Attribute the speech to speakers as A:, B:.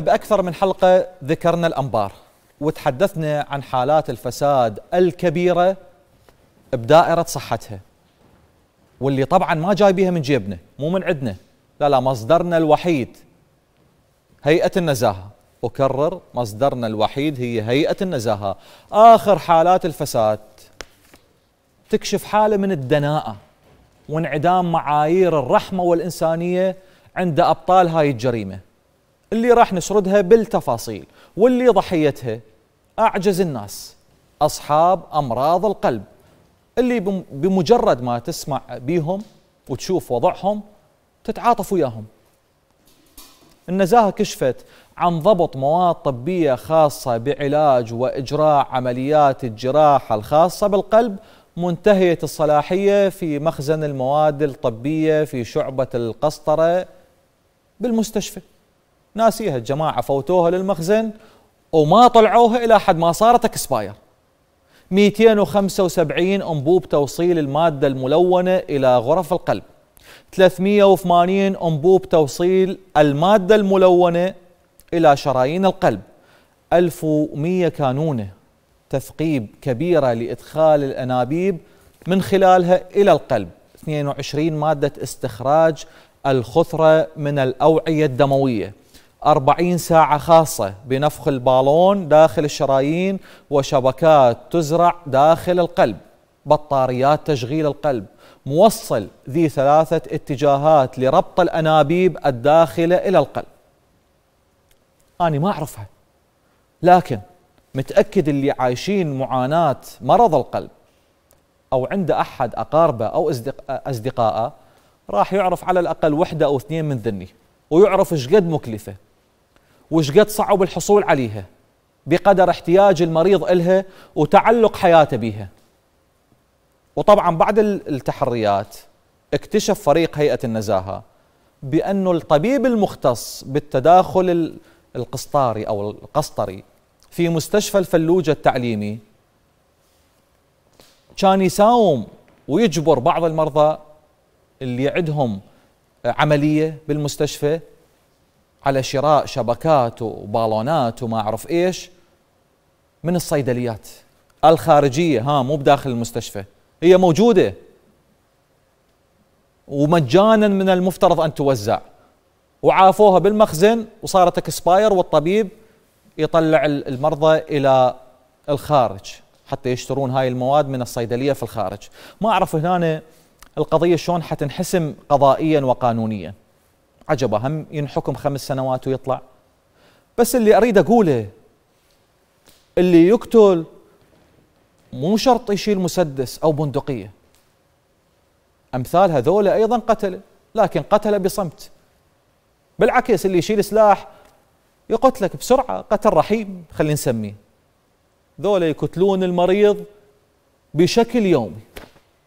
A: بأكثر من حلقة ذكرنا الأنبار وتحدثنا عن حالات الفساد الكبيرة بدائرة صحتها واللي طبعا ما جايبيها من جيبنا مو من عندنا لا لا مصدرنا الوحيد هيئة النزاهة أكرر مصدرنا الوحيد هي هيئة النزاهة آخر حالات الفساد تكشف حالة من الدناءة وانعدام معايير الرحمة والإنسانية عند أبطال هاي الجريمة اللي راح نسردها بالتفاصيل واللي ضحيتها أعجز الناس أصحاب أمراض القلب اللي بمجرد ما تسمع بيهم وتشوف وضعهم تتعاطف وياهم النزاهة كشفت عن ضبط مواد طبية خاصة بعلاج وإجراء عمليات الجراحة الخاصة بالقلب منتهية الصلاحية في مخزن المواد الطبية في شعبة القسطرة بالمستشفى ناسيها الجماعة فوتوها للمخزن وما طلعوها إلى حد ما صارت اكسباير 275 أنبوب توصيل المادة الملونة إلى غرف القلب 380 أنبوب توصيل المادة الملونة إلى شرايين القلب 1100 كانونة تثقيب كبيرة لإدخال الأنابيب من خلالها إلى القلب 22 مادة استخراج الخثرة من الأوعية الدموية 40 ساعة خاصة بنفخ البالون داخل الشرايين وشبكات تزرع داخل القلب بطاريات تشغيل القلب موصل ذي ثلاثة اتجاهات لربط الأنابيب الداخلة إلى القلب أنا ما أعرفها لكن متأكد اللي عايشين معاناة مرض القلب أو عند أحد أقاربه أو أصدقائه راح يعرف على الأقل وحدة أو اثنين من ذني ويعرف ايش قد مكلفه وش قد صعب الحصول عليها بقدر احتياج المريض إلها وتعلق حياته بها وطبعا بعد التحريات اكتشف فريق هيئة النزاهة بأن الطبيب المختص بالتداخل القسطاري أو القسطري في مستشفى الفلوجة التعليمي كان يساوم ويجبر بعض المرضى اللي عندهم عملية بالمستشفى على شراء شبكات وبالونات وما أعرف إيش من الصيدليات الخارجية ها مو بداخل المستشفى هي موجودة ومجانا من المفترض أن توزع وعافوها بالمخزن وصارت اكسباير والطبيب يطلع المرضى إلى الخارج حتى يشترون هاي المواد من الصيدلية في الخارج ما أعرف هنا القضية شلون حتنحسم قضائيا وقانونيا عجبه هم ينحكم خمس سنوات ويطلع بس اللي اريد اقوله اللي يقتل مو شرط يشيل مسدس او بندقيه امثال هذول ايضا قتله لكن قتل بصمت بالعكس اللي يشيل سلاح يقتلك بسرعه قتل رحيم خلينا نسميه ذولا يقتلون المريض بشكل يومي